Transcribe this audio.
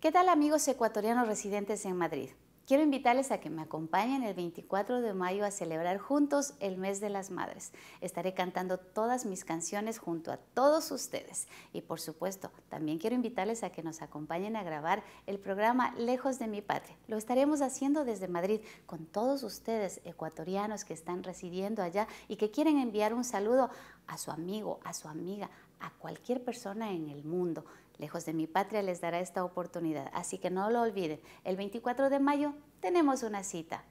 ¿Qué tal amigos ecuatorianos residentes en Madrid? Quiero invitarles a que me acompañen el 24 de mayo a celebrar juntos el mes de las madres. Estaré cantando todas mis canciones junto a todos ustedes. Y por supuesto, también quiero invitarles a que nos acompañen a grabar el programa Lejos de mi Patria. Lo estaremos haciendo desde Madrid con todos ustedes ecuatorianos que están residiendo allá y que quieren enviar un saludo a su amigo, a su amiga, a cualquier persona en el mundo. Lejos de mi patria les dará esta oportunidad. Así que no lo olviden. El 24 de mayo tenemos una cita.